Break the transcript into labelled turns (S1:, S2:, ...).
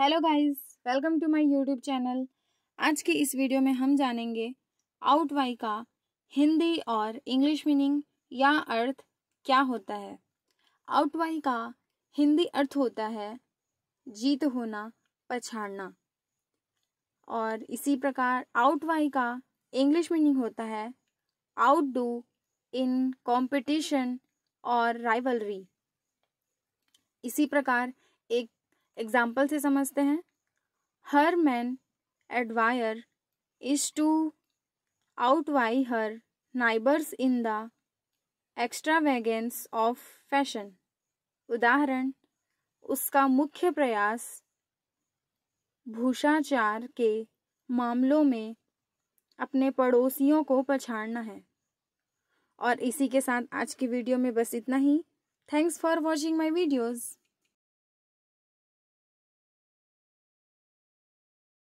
S1: hello guys welcome to my YouTube channel आज की इस वीडियो में हम जानेंगे आउट वाई का हिंदी और इंग्लिश मीनिंग या अर्थ क्या होता है आउट वाई का हिंदी अर्थ होता है जीत होना पछाड़ना और इसी प्रकार आउट वाई का इंग्लिश मीनिंग होता है आउट डू इन कॉम्पिटिशन और राइवलरी इसी प्रकार एक एग्जाम्पल से समझते हैं her main desire is to outvie her neighbours in the extravagance of fashion उदाहरण उसका मुख्य प्रयास भूषाचार के मामलों में अपने पड़ोसियों को पछाड़ना है और इसी के साथ आज की वीडियो में बस इतना ही thanks for watching my videos